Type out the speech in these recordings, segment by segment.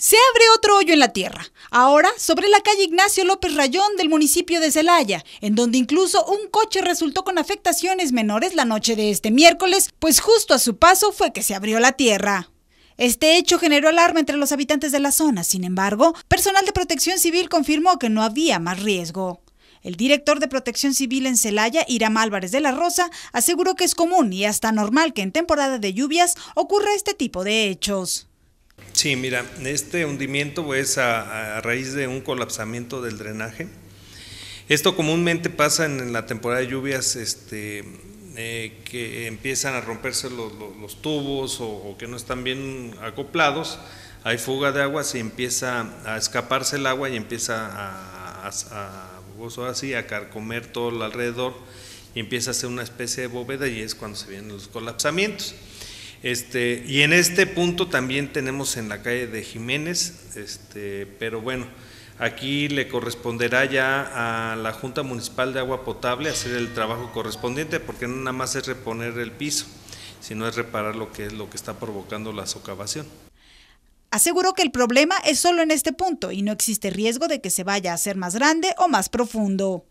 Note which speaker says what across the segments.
Speaker 1: Se abre otro hoyo en la tierra, ahora sobre la calle Ignacio López Rayón del municipio de Celaya, en donde incluso un coche resultó con afectaciones menores la noche de este miércoles, pues justo a su paso fue que se abrió la tierra. Este hecho generó alarma entre los habitantes de la zona, sin embargo, personal de protección civil confirmó que no había más riesgo. El director de Protección Civil en Celaya, Iram Álvarez de la Rosa, aseguró que es común y hasta normal que en temporada de lluvias ocurra este tipo de hechos.
Speaker 2: Sí, mira, este hundimiento es a, raíz de un colapsamiento del drenaje. Esto comúnmente pasa en la temporada de lluvias este, eh, que empiezan a romperse los, tubos o, que no están bien acoplados, hay fuga de agua, se empieza a escaparse el agua y empieza a, así, pues a carcomer todo el alrededor y empieza a ser una especie de bóveda y es cuando se vienen los colapsamientos. Este, y en este punto también tenemos en la calle de Jiménez, este, pero bueno, aquí le corresponderá ya a la Junta Municipal de Agua Potable hacer el trabajo correspondiente, porque no nada más es reponer el piso, sino es reparar lo que es lo que está provocando la socavación.
Speaker 1: Aseguró que el problema es solo en este punto y no existe riesgo de que se vaya a hacer más grande o más profundo.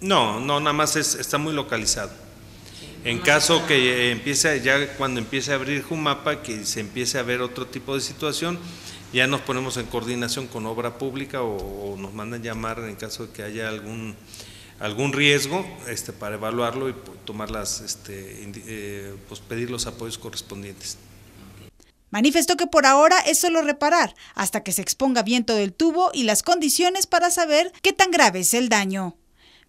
Speaker 2: No, no, nada más es, está muy localizado. En caso que eh, empiece, ya cuando empiece a abrir Jumapa, que se empiece a ver otro tipo de situación, ya nos ponemos en coordinación con obra pública o, nos mandan llamar en caso de que haya algún algún riesgo este, para evaluarlo y tomar las, este, eh, pues pedir los apoyos correspondientes.
Speaker 1: Manifestó que por ahora es solo reparar hasta que se exponga viento del tubo y las condiciones para saber qué tan grave es el daño.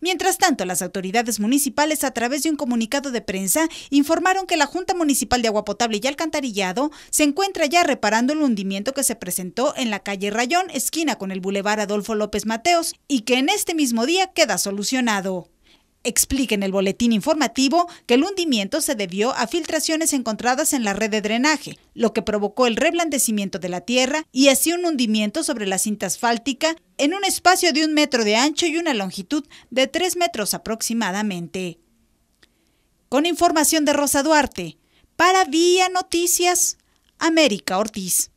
Speaker 1: Mientras tanto, las autoridades municipales, a través de un comunicado de prensa, informaron que la Junta Municipal de Agua Potable y Alcantarillado se encuentra ya reparando el hundimiento que se presentó en la calle Rayón, esquina con el Boulevard Adolfo López Mateos, y que en este mismo día queda solucionado explica en el boletín informativo que el hundimiento se debió a filtraciones encontradas en la red de drenaje, lo que provocó el reblandecimiento de la tierra y así un hundimiento sobre la cinta asfáltica en un espacio de un metro de ancho y una longitud de tres metros aproximadamente. Con información de Rosa Duarte, para Vía Noticias, América Ortiz.